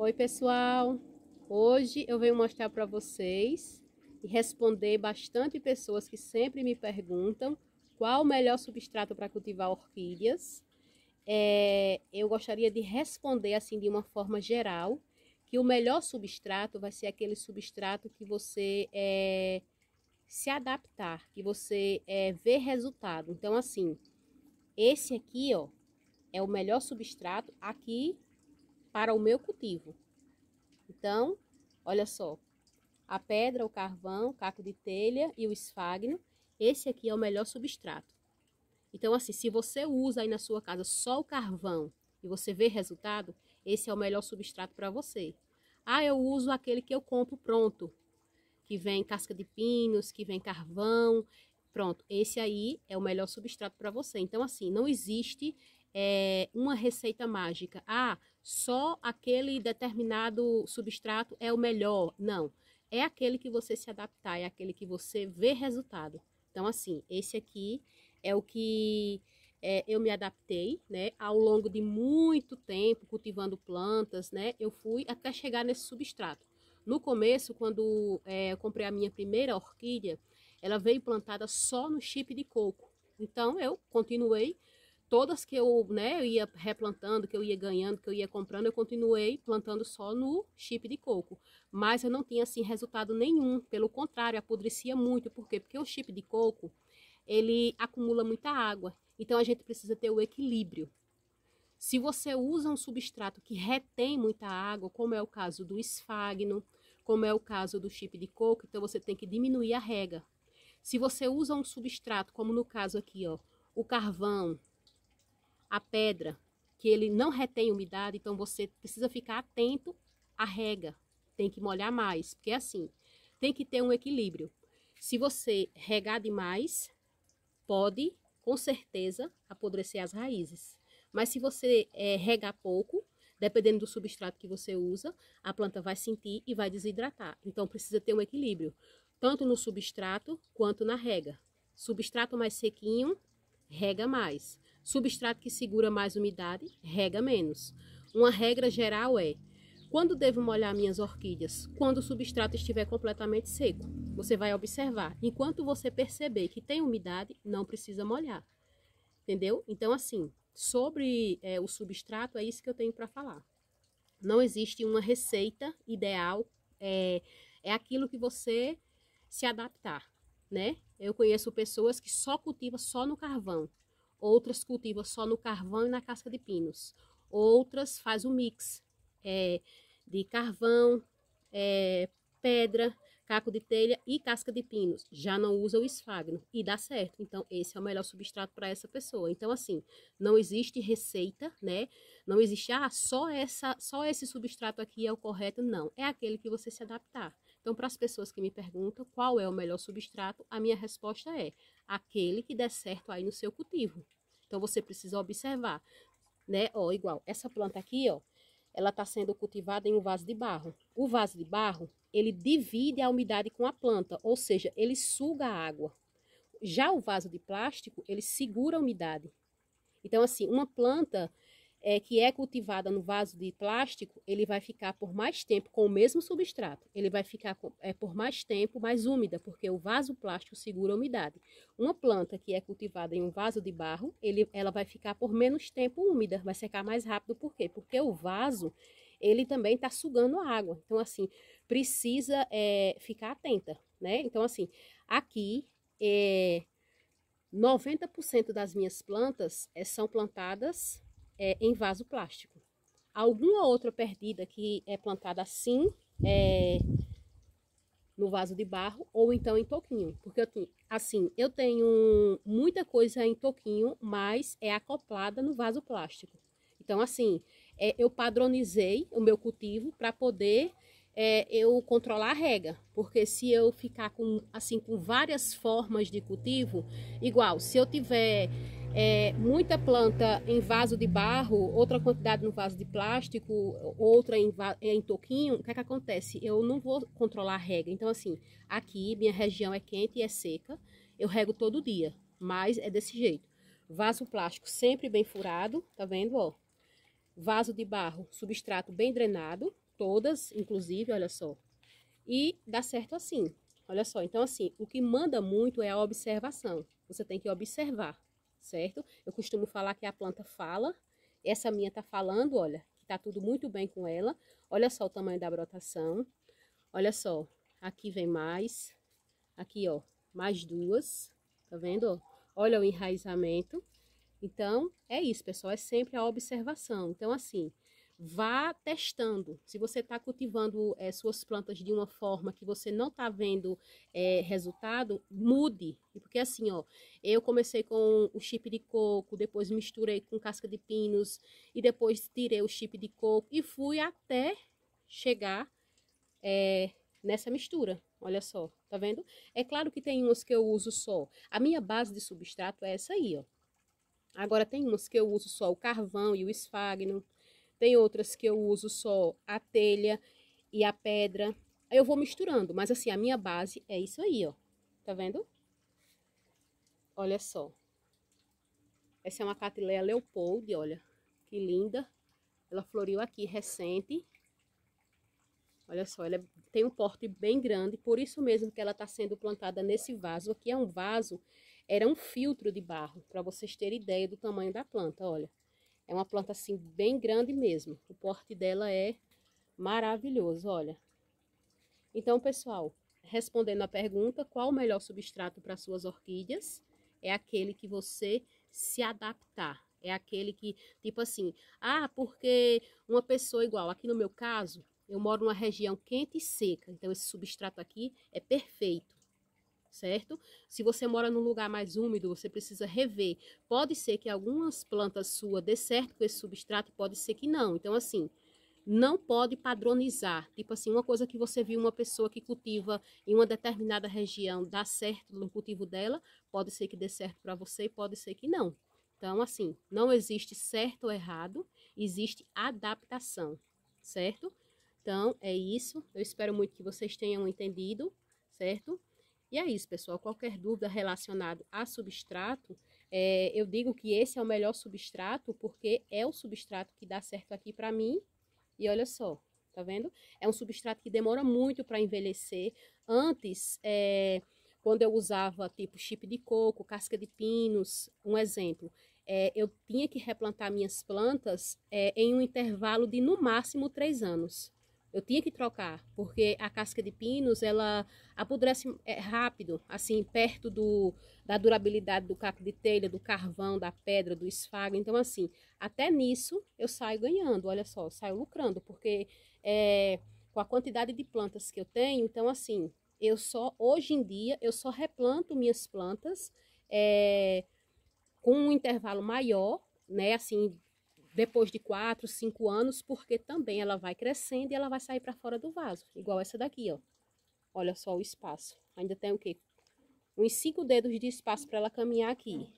Oi, pessoal! Hoje eu venho mostrar para vocês e responder bastante pessoas que sempre me perguntam qual o melhor substrato para cultivar orquídeas. É, eu gostaria de responder assim de uma forma geral, que o melhor substrato vai ser aquele substrato que você é, se adaptar, que você é, vê resultado. Então, assim, esse aqui, ó, é o melhor substrato. Aqui para o meu cultivo. Então, olha só, a pedra, o carvão, o caco de telha e o esfagno, esse aqui é o melhor substrato. Então, assim, se você usa aí na sua casa só o carvão e você vê resultado, esse é o melhor substrato para você. Ah, eu uso aquele que eu compro pronto, que vem casca de pinos, que vem carvão, pronto. Esse aí é o melhor substrato para você. Então, assim, não existe é, uma receita mágica. Ah, só aquele determinado substrato é o melhor. Não. É aquele que você se adaptar, é aquele que você vê resultado. Então, assim, esse aqui é o que é, eu me adaptei, né? Ao longo de muito tempo, cultivando plantas, né? Eu fui até chegar nesse substrato. No começo, quando é, eu comprei a minha primeira orquídea, ela veio plantada só no chip de coco. Então, eu continuei todas que eu, né, eu ia replantando, que eu ia ganhando, que eu ia comprando, eu continuei plantando só no chip de coco. Mas eu não tinha assim resultado nenhum, pelo contrário, apodrecia muito, por quê? Porque o chip de coco, ele acumula muita água. Então a gente precisa ter o equilíbrio. Se você usa um substrato que retém muita água, como é o caso do esfagno, como é o caso do chip de coco, então você tem que diminuir a rega. Se você usa um substrato, como no caso aqui, ó, o carvão, a pedra, que ele não retém umidade, então você precisa ficar atento à rega. Tem que molhar mais, porque é assim, tem que ter um equilíbrio. Se você regar demais, pode, com certeza, apodrecer as raízes. Mas se você é, regar pouco, dependendo do substrato que você usa, a planta vai sentir e vai desidratar. Então precisa ter um equilíbrio, tanto no substrato quanto na rega. Substrato mais sequinho, rega mais. Substrato que segura mais umidade, rega menos. Uma regra geral é: quando devo molhar minhas orquídeas? Quando o substrato estiver completamente seco. Você vai observar. Enquanto você perceber que tem umidade, não precisa molhar. Entendeu? Então, assim, sobre é, o substrato, é isso que eu tenho para falar. Não existe uma receita ideal, é, é aquilo que você se adaptar, né? Eu conheço pessoas que só cultivam só no carvão, Outras cultivam só no carvão e na casca de pinos. Outras faz o mix é, de carvão, é, pedra, caco de telha e casca de pinos. Já não usa o esfagno e dá certo. Então, esse é o melhor substrato para essa pessoa. Então, assim, não existe receita, né? Não existe, ah, só, essa, só esse substrato aqui é o correto. Não, é aquele que você se adaptar. Então, para as pessoas que me perguntam qual é o melhor substrato, a minha resposta é aquele que der certo aí no seu cultivo. Então, você precisa observar, né? Ó, igual, essa planta aqui, ó, ela está sendo cultivada em um vaso de barro. O vaso de barro, ele divide a umidade com a planta, ou seja, ele suga a água. Já o vaso de plástico, ele segura a umidade. Então, assim, uma planta é, que é cultivada no vaso de plástico, ele vai ficar por mais tempo com o mesmo substrato. Ele vai ficar com, é, por mais tempo mais úmida, porque o vaso plástico segura a umidade. Uma planta que é cultivada em um vaso de barro, ele, ela vai ficar por menos tempo úmida, vai secar mais rápido. Por quê? Porque o vaso ele também está sugando a água. Então, assim, precisa é, ficar atenta, né? Então, assim, aqui é, 90% das minhas plantas é, são plantadas é, em vaso plástico. Alguma outra perdida que é plantada assim, é, no vaso de barro, ou então em toquinho. Porque eu assim, tenho, assim, eu tenho muita coisa em toquinho, mas é acoplada no vaso plástico. Então, assim, é, eu padronizei o meu cultivo para poder é, eu controlar a rega, porque se eu ficar com assim com várias formas de cultivo, igual, se eu tiver é, muita planta em vaso de barro, outra quantidade no vaso de plástico, outra em, em toquinho, o que é que acontece? Eu não vou controlar a rega. Então, assim, aqui minha região é quente e é seca, eu rego todo dia, mas é desse jeito. Vaso plástico sempre bem furado, tá vendo, ó? Vaso de barro, substrato bem drenado, todas, inclusive, olha só. E dá certo assim, olha só. Então, assim, o que manda muito é a observação. Você tem que observar certo? Eu costumo falar que a planta fala. Essa minha tá falando, olha, que tá tudo muito bem com ela. Olha só o tamanho da brotação. Olha só, aqui vem mais. Aqui, ó, mais duas. Tá vendo? Olha o enraizamento. Então, é isso, pessoal. É sempre a observação. Então, assim, vá testando. Se você está cultivando é, suas plantas de uma forma que você não está vendo é, resultado, mude. Porque assim, ó, eu comecei com o chip de coco, depois misturei com casca de pinos e depois tirei o chip de coco e fui até chegar é, nessa mistura. Olha só, tá vendo? É claro que tem umas que eu uso só. A minha base de substrato é essa aí, ó. Agora tem umas que eu uso só o carvão e o esfagno. Tem outras que eu uso só a telha e a pedra. Aí eu vou misturando, mas assim, a minha base é isso aí, ó. Tá vendo? Olha só. Essa é uma catileia Leopold, olha. Que linda. Ela floriu aqui recente. Olha só, ela é, tem um porte bem grande, por isso mesmo que ela está sendo plantada nesse vaso. Aqui é um vaso, era um filtro de barro, para vocês terem ideia do tamanho da planta, olha. É uma planta assim bem grande mesmo. O porte dela é maravilhoso, olha. Então, pessoal, respondendo à pergunta, qual o melhor substrato para suas orquídeas? É aquele que você se adaptar. É aquele que, tipo assim, ah, porque uma pessoa igual, aqui no meu caso, eu moro numa região quente e seca, então esse substrato aqui é perfeito certo? Se você mora num lugar mais úmido, você precisa rever. Pode ser que algumas plantas suas dê certo com esse substrato, pode ser que não. Então, assim, não pode padronizar. Tipo assim, uma coisa que você viu uma pessoa que cultiva em uma determinada região dá certo no cultivo dela, pode ser que dê certo para você e pode ser que não. Então, assim, não existe certo ou errado, existe adaptação, certo? Então, é isso. Eu espero muito que vocês tenham entendido, certo? E é isso, pessoal. Qualquer dúvida relacionada a substrato, é, eu digo que esse é o melhor substrato, porque é o substrato que dá certo aqui para mim. E olha só, tá vendo? É um substrato que demora muito para envelhecer. Antes, é, quando eu usava tipo chip de coco, casca de pinos, um exemplo, é, eu tinha que replantar minhas plantas é, em um intervalo de no máximo três anos. Eu tinha que trocar, porque a casca de pinos, ela apodrece é, rápido, assim, perto do, da durabilidade do caco de telha, do carvão, da pedra, do esfago. Então, assim, até nisso eu saio ganhando, olha só, saio lucrando, porque é, com a quantidade de plantas que eu tenho, então, assim, eu só, hoje em dia, eu só replanto minhas plantas é, com um intervalo maior, né, assim, depois de quatro, cinco anos, porque também ela vai crescendo e ela vai sair para fora do vaso, igual essa daqui, ó. Olha só o espaço. Ainda tem o quê? Uns cinco dedos de espaço para ela caminhar aqui.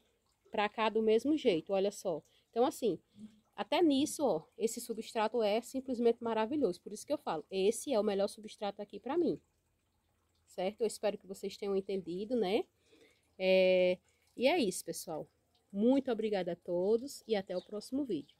Para cá do mesmo jeito, olha só. Então, assim, até nisso, ó, esse substrato é simplesmente maravilhoso. Por isso que eu falo, esse é o melhor substrato aqui para mim. Certo? Eu espero que vocês tenham entendido, né? É... E é isso, pessoal. Muito obrigada a todos e até o próximo vídeo.